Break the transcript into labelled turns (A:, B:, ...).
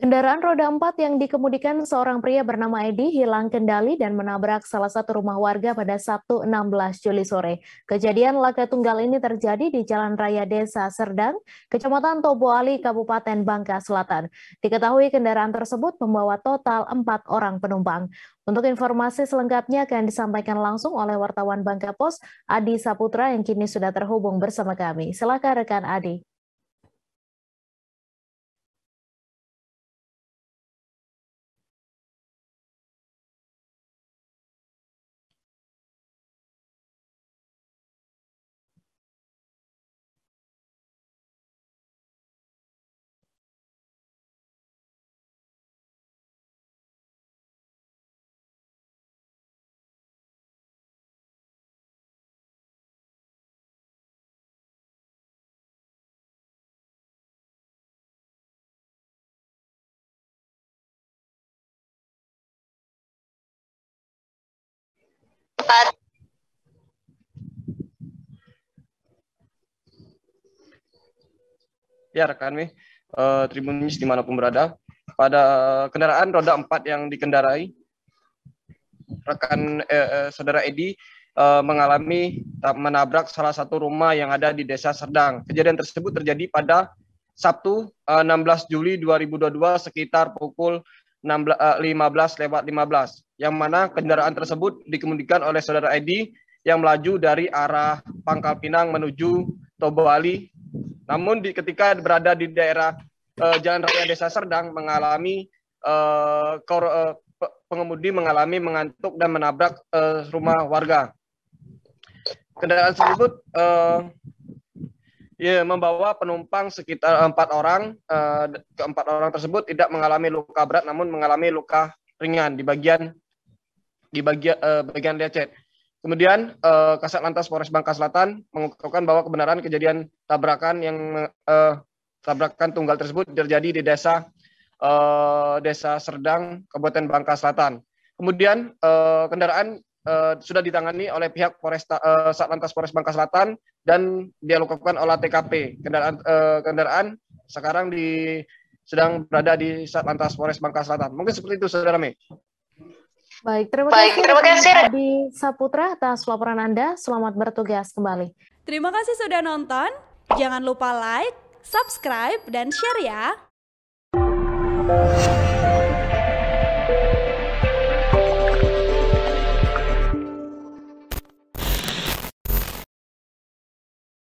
A: Kendaraan roda empat yang dikemudikan seorang pria bernama Edi hilang kendali dan menabrak salah satu rumah warga pada Sabtu 16 Juli sore. Kejadian laga tunggal ini terjadi di Jalan Raya Desa Serdang, Kecamatan Toboali, Kabupaten Bangka Selatan. Diketahui kendaraan tersebut membawa total empat orang penumpang. Untuk informasi selengkapnya akan disampaikan langsung oleh wartawan Bangka Pos, Adi Saputra yang kini sudah terhubung bersama
B: kami. Silakan rekan Adi. ya rekan Mi, uh, Tribun Mis dimanapun berada, pada kendaraan roda empat yang dikendarai, rekan eh, eh, saudara Edi eh, mengalami menabrak salah satu rumah yang ada di Desa Serdang. Kejadian tersebut terjadi pada Sabtu eh, 16 Juli 2022 sekitar pukul 15 eh, lewat 15, yang mana kendaraan tersebut dikemudikan oleh saudara Edi yang melaju dari arah Pangkal Pinang menuju Toba Bali. Namun di, ketika berada di daerah eh, Jalan Raya Desa Serdang mengalami eh, kor, eh, pengemudi mengalami mengantuk dan menabrak eh, rumah warga. Kendaraan tersebut eh, Ya, membawa penumpang sekitar empat orang. Uh, keempat orang tersebut tidak mengalami luka berat, namun mengalami luka ringan di bagian di bagian uh, eh, bagian lecet. Kemudian uh, Kasat Lantas Polres Bangka Selatan mengungkapkan bahwa kebenaran kejadian tabrakan yang tabrakan tunggal tersebut terjadi di desa uh, desa Serdang, Kabupaten Bangka Selatan. Kemudian uh, kendaraan Eh, sudah ditangani oleh pihak Polresta uh, eh, Satlantas Polres Bangka Selatan dan dia lakukan olah TKP kendaraan uh, kendaraan sekarang di sedang berada di Satlantas Polres Bangka Selatan. Mungkin seperti itu Saudara Mei.
A: Baik, terima kasih. Baik, terima kasih. Adi Saputra atas laporan Anda. Selamat bertugas kembali. Terima kasih sudah nonton. Jangan lupa like, subscribe, dan share ya.